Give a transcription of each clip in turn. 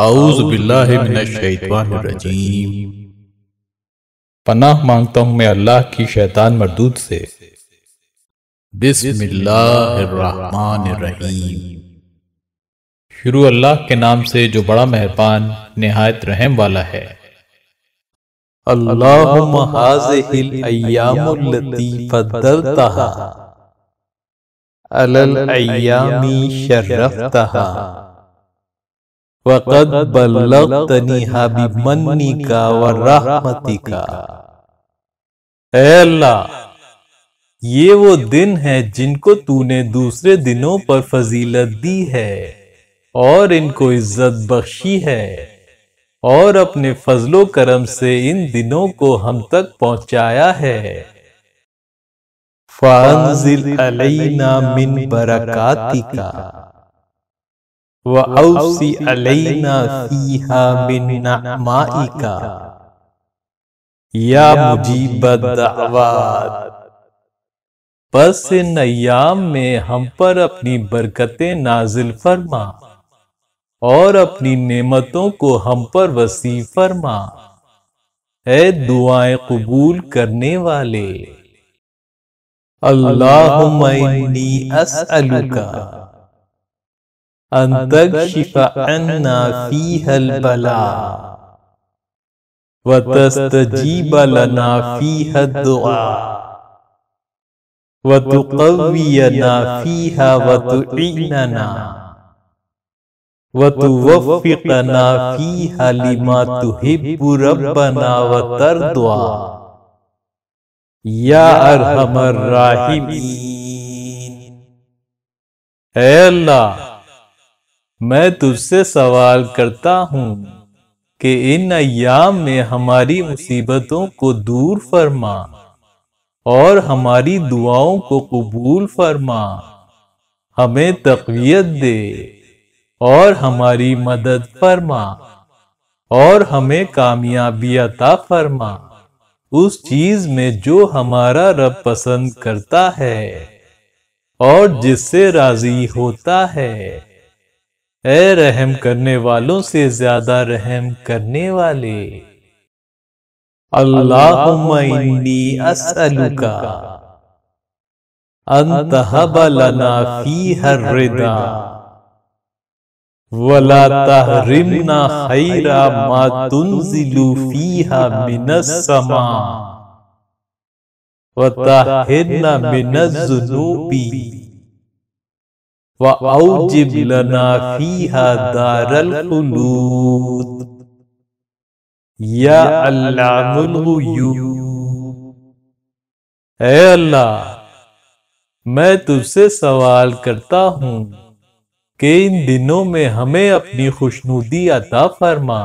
اعوذ باللہ من الشیطان الرجیم پناہ مانگتا ہوں میں اللہ کی شیطان مردود سے بسم اللہ الرحمن الرحیم شروع اللہ کے نام سے جو بڑا مہربان نہایت رحم والا ہے اللہم حاضح الایام اللتی فدلتہا علی الایامی شرفتہا وقد بلغتنی حبیب منی کا و رحمتی کا اے اللہ یہ وہ دن ہے جن کو تو نے دوسرے دنوں پر فضیلت دی ہے اور ان کو عزت بخشی ہے اور اپنے فضل و کرم سے ان دنوں کو ہم تک پہنچایا ہے فانزل علینا من برکاتی کا وَأَوْسِ عَلَيْنَا فِيهَا مِن نَعْمَائِكَ یا مجیب الدعوات پس ان ایام میں ہم پر اپنی برکتیں نازل فرما اور اپنی نعمتوں کو ہم پر وسیع فرما اے دعائیں قبول کرنے والے اللہم اینی اسألکا أن تكشف عنا فيها البلاء وتستجيب لنا فيها الدعاء وتقوينا فيها وتعيننا وتوفقنا فيها لما تحب ربنا وترضى يا أرحم الراحمين اے اللہ میں تجھ سے سوال کرتا ہوں کہ ان ایام میں ہماری مصیبتوں کو دور فرما اور ہماری دعاؤں کو قبول فرما ہمیں تقویت دے اور ہماری مدد فرما اور ہمیں کامیابی عطا فرما اس چیز میں جو ہمارا رب پسند کرتا ہے اور جس سے راضی ہوتا ہے اے رحم کرنے والوں سے زیادہ رحم کرنے والے اللہم انی اسألکا انتہب لنا فی ہر ردا ولا تحرمنا خیر ما تنزل فیہا من السماء وطاہرنا من الزنوبی وَأَوْجِبْ لَنَا فِيهَا دَارَ الْخُلُودِ يَا أَلَّعْمُ الْغُيُوبِ اے اللہ میں تجھ سے سوال کرتا ہوں کہ ان دنوں میں ہمیں اپنی خوشنودی عطا فرما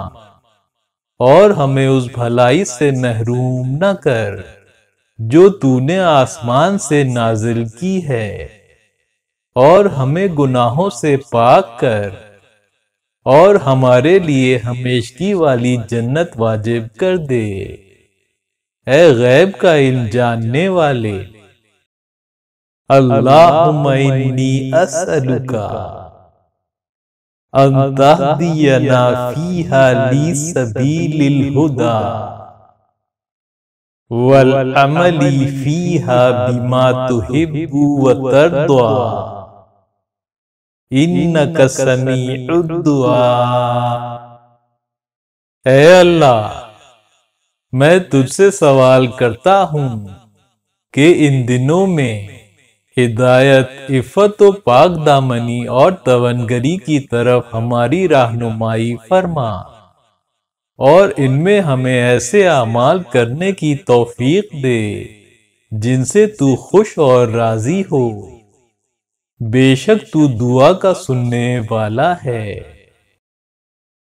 اور ہمیں اس بھلائی سے محروم نہ کر جو تُو نے آسمان سے نازل کی ہے اور ہمیں گناہوں سے پاک کر اور ہمارے لیے ہمیشگی والی جنت واجب کر دے اے غیب کا علم جاننے والے اللہم انی اسألکا ان تہدینا فیہا لی سبیل الہدا والعمل فیہا بما تحب و ترضا سمیع اے اللہ میں تجھ سے سوال کرتا ہوں کہ ان دنوں میں ہدایت عفت و پاک دامنی اور تونگری کی طرف ہماری رہنمائی فرما اور ان میں ہمیں ایسے اعمال کرنے کی توفیق دے جن سے تو خوش اور راضی ہو بے شک تو دعا کا سننے والا ہے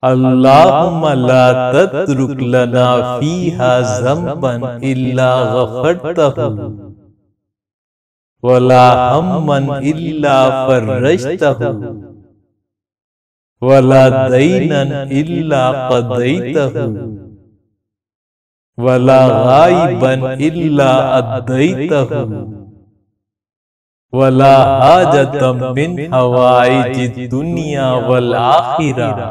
اللہم لا تترک لنا فیہا زمبن الا غفرتہ ولا حمن الا فرشتہ ولا دینن الا قدیتہ ولا غائبن الا ادیتہ وَلَا حَاجَتَ مِّنْ حَوَائِ جِ دُنِّيَا وَالْآخِرَا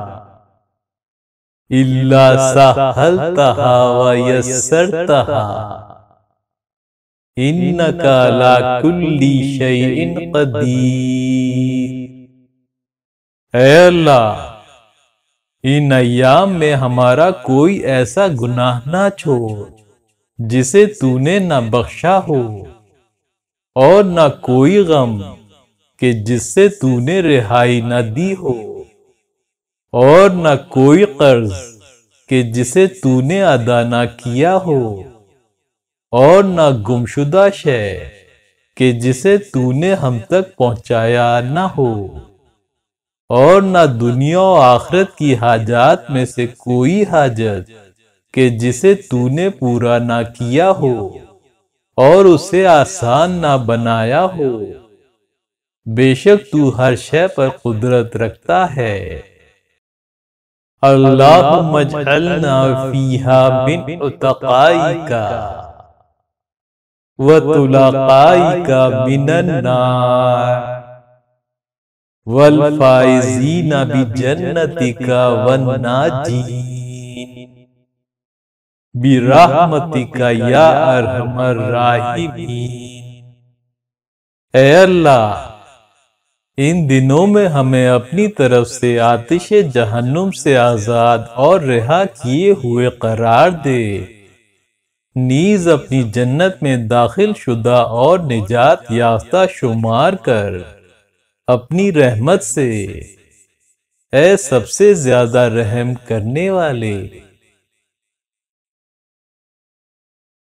إِلَّا سَحَلْتَهَا وَيَسَّرْتَهَا إِنَّكَ لَا كُلِّ شَيْءٍ قَدِيرٍ اے اللہ ان ایام میں ہمارا کوئی ایسا گناہ نہ چھوڑ جسے تُو نے نہ بخشا ہو اور نہ کوئی غم کہ جس سے تُو نے رہائی نہ دی ہو اور نہ کوئی قرض کہ جسے تو نے ادا نہ کیا ہو اور نہ گمشدہ شے کہ جسے تو نے ہم تک پہنچایا نہ ہو اور نہ دنیا و آخرت کی حاجات میں سے کوئی حاجت کہ جسے تُو نے پورا نہ کیا ہو اور اسے آسان نہ بنایا ہو بے شک تو ہر شے پر قدرت رکھتا ہے اللہ مجھلنا فیہا من اتقائی کا وطلقائی کا من النار والفائزین بجنت کا ونناجین یا ارحم اے اللہ ان دنوں میں ہمیں اپنی طرف سے آتش جہنم سے آزاد اور رہا کیے ہوئے قرار دے نیز اپنی جنت میں داخل شدہ اور نجات یافتہ شمار کر اپنی رحمت سے اے سب سے زیادہ رحم کرنے والے